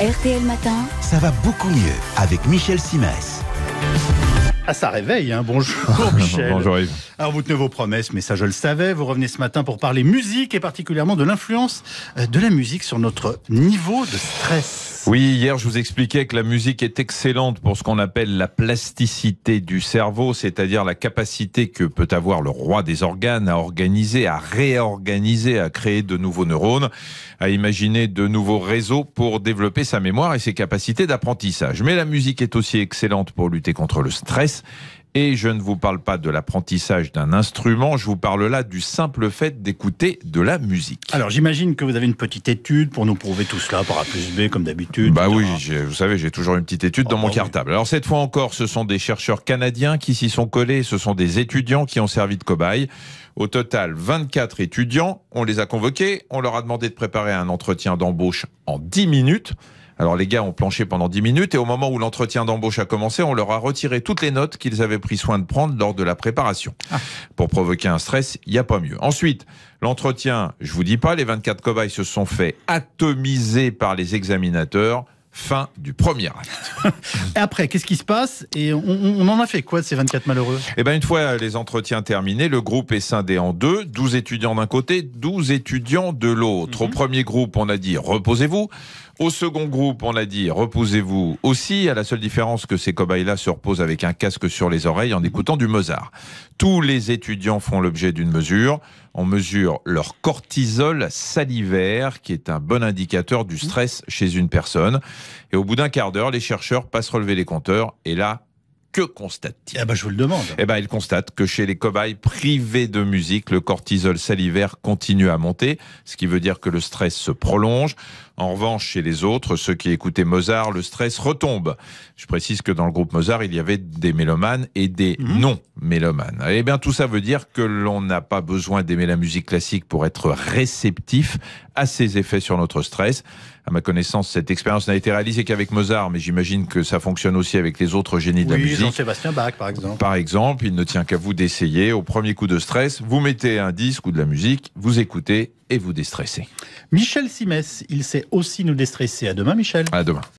RTL Matin. Ça va beaucoup mieux avec Michel Simès. Ah, ça réveille, hein. bonjour Michel. bonjour Yves. Alors vous tenez vos promesses, mais ça je le savais. Vous revenez ce matin pour parler musique et particulièrement de l'influence euh, de la musique sur notre niveau de stress. Oui, hier je vous expliquais que la musique est excellente pour ce qu'on appelle la plasticité du cerveau, c'est-à-dire la capacité que peut avoir le roi des organes à organiser, à réorganiser, à créer de nouveaux neurones, à imaginer de nouveaux réseaux pour développer sa mémoire et ses capacités d'apprentissage. Mais la musique est aussi excellente pour lutter contre le stress et je ne vous parle pas de l'apprentissage d'un instrument, je vous parle là du simple fait d'écouter de la musique. Alors j'imagine que vous avez une petite étude pour nous prouver tout cela par A plus B comme d'habitude. Bah oui, vous savez, j'ai toujours une petite étude oh, dans mon bah cartable. Alors cette fois encore, ce sont des chercheurs canadiens qui s'y sont collés, ce sont des étudiants qui ont servi de cobayes. Au total, 24 étudiants, on les a convoqués, on leur a demandé de préparer un entretien d'embauche en 10 minutes. Alors les gars ont planché pendant 10 minutes et au moment où l'entretien d'embauche a commencé, on leur a retiré toutes les notes qu'ils avaient pris soin de prendre lors de la préparation. Ah. Pour provoquer un stress, il n'y a pas mieux. Ensuite, l'entretien, je vous dis pas, les 24 cobayes se sont fait atomiser par les examinateurs. Fin du premier acte. et après, qu'est-ce qui se passe Et on, en a fait quoi de ces 24 malheureux Eh bien, une fois les entretiens terminés, le groupe est scindé en deux 12 étudiants d'un côté, 12 étudiants de l'autre. Mhm. Au premier groupe, on a dit reposez-vous. Au second groupe, on a dit, reposez-vous aussi, à la seule différence que ces cobayes-là se reposent avec un casque sur les oreilles en écoutant du Mozart. Tous les étudiants font l'objet d'une mesure. On mesure leur cortisol salivaire, qui est un bon indicateur du stress chez une personne. Et au bout d'un quart d'heure, les chercheurs passent relever les compteurs. Et là, que constate-t-il Eh ben, je vous le demande. Eh ben, il constate que chez les cobayes privés de musique, le cortisol salivaire continue à monter, ce qui veut dire que le stress se prolonge. En revanche, chez les autres, ceux qui écoutaient Mozart, le stress retombe. Je précise que dans le groupe Mozart, il y avait des mélomanes et des mhm. non-mélomanes. Eh bien, tout ça veut dire que l'on n'a pas besoin d'aimer la musique classique pour être réceptif à ses effets sur notre stress. À ma connaissance, cette expérience n'a été réalisée qu'avec Mozart, mais j'imagine que ça fonctionne aussi avec les autres génies de la musique. Jean-Sébastien Bach, par exemple. Par exemple, il ne tient qu'à vous d'essayer. Au premier coup de stress, vous mettez un disque ou de la musique, vous écoutez et vous déstressez. Michel Simès, il sait aussi nous déstresser. À demain, Michel. À demain.